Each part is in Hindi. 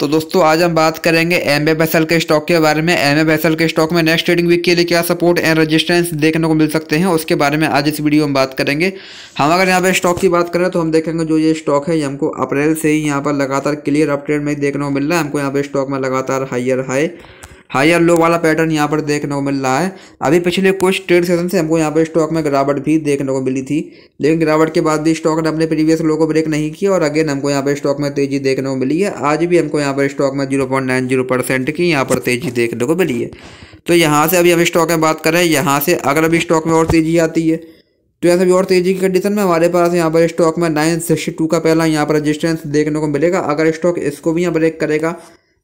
तो दोस्तों आज हम बात करेंगे एम ए बैसल के स्टॉक के बारे में एम ए बैसल के स्टॉक में नेक्स्ट ट्रेडिंग वीक के लिए क्या सपोर्ट एंड रेजिस्टेंस देखने को मिल सकते हैं उसके बारे में आज इस वीडियो में बात करेंगे हम अगर यहाँ पे स्टॉक की बात करें तो हम देखेंगे जो ये स्टॉक है ये हमको अप्रैल से ही यहाँ पर लगातार क्लियर अपट्रेड में देखने को मिल रहा है हमको यहाँ पे स्टॉक में लगातार हाइयर हाई हायर लो वाला पैटर्न यहाँ पर देखने को मिल रहा है अभी पिछले कुछ ट्रेड सेशन से हमको यहाँ पर स्टॉक में गिरावट भी देखने को मिली थी लेकिन गिरावट के बाद भी स्टॉक ने अपने प्रीवियस लो को ब्रेक नहीं किया और अगेन हमको यहाँ पर स्टॉक में तेजी देखने को मिली है आज भी हमको यहाँ पर स्टॉक में zero point nine zero percent की यहाँ पर तेजी देखने को मिली है तो यहाँ से अभी हम स्टॉक में बात करें यहाँ से अगर अभी स्टॉक में और तेजी आती है तो यहाँ से और तेजी की कंडीशन में हमारे पास यहाँ पर स्टॉक में नाइन सिक्सटी टू का पहला यहाँ पर रजिस्टेंस देखने को मिलेगा अगर स्टॉक इसको भी यहाँ ब्रेक करेगा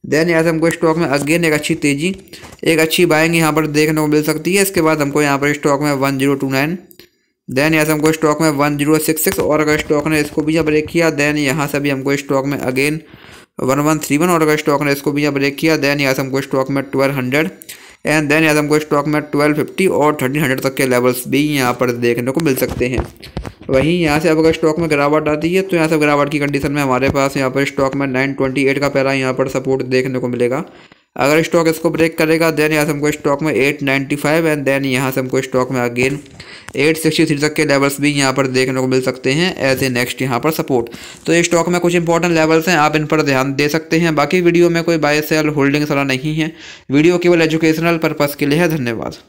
देन यहाँ से हमको स्टॉक में अगेन एक अच्छी तेज़ी एक अच्छी बाइंग यहाँ पर देखने को मिल सकती है इसके बाद हमको यहाँ पर स्टॉक में one zero two nine then यहाँ से हमको स्टॉक में वन जीरो सिक्स सिक्स और अगर स्टॉक ने इसको भी यहाँ ब्रेक किया देन यहाँ से भी हमको स्टॉक में again one one three one और अगर स्टॉक ने इसको भी यहाँ ब्रेक किया देन यहाँ से हमको स्टॉक में ट्वेल्व हंड्रेड एंड देन यहाँ से हमको स्टॉक में ट्वेल्व फिफ्टी और थर्टीन हंड्रेड तक के लेवल्स भी यहाँ पर देखने को मिल सकते हैं वहीं यहाँ से अब अगर स्टॉक में गिरावट आती है तो यहाँ से गिरावट की कंडीशन में हमारे पास यहाँ पर स्टॉक में 928 का पैरा यहाँ पर सपोर्ट देखने को मिलेगा अगर स्टॉक इसको ब्रेक करेगा देन यहाँ से हमको स्टॉक में 895 एंड देन यहाँ से हमको स्टॉक में अगेन 863 तक के लेवल्स भी यहाँ पर देखने को मिल सकते हैं एज ए नेक्स्ट यहाँ पर सपोर्ट तो ये स्टॉक में कुछ इंपॉर्टेंट लेवल्स हैं आप इन पर ध्यान दे सकते हैं बाकी वीडियो में कोई बाय सेल होल्डिंग्स वाला नहीं है वीडियो केवल एजुकेशनल पर्पज़ के लिए है धन्यवाद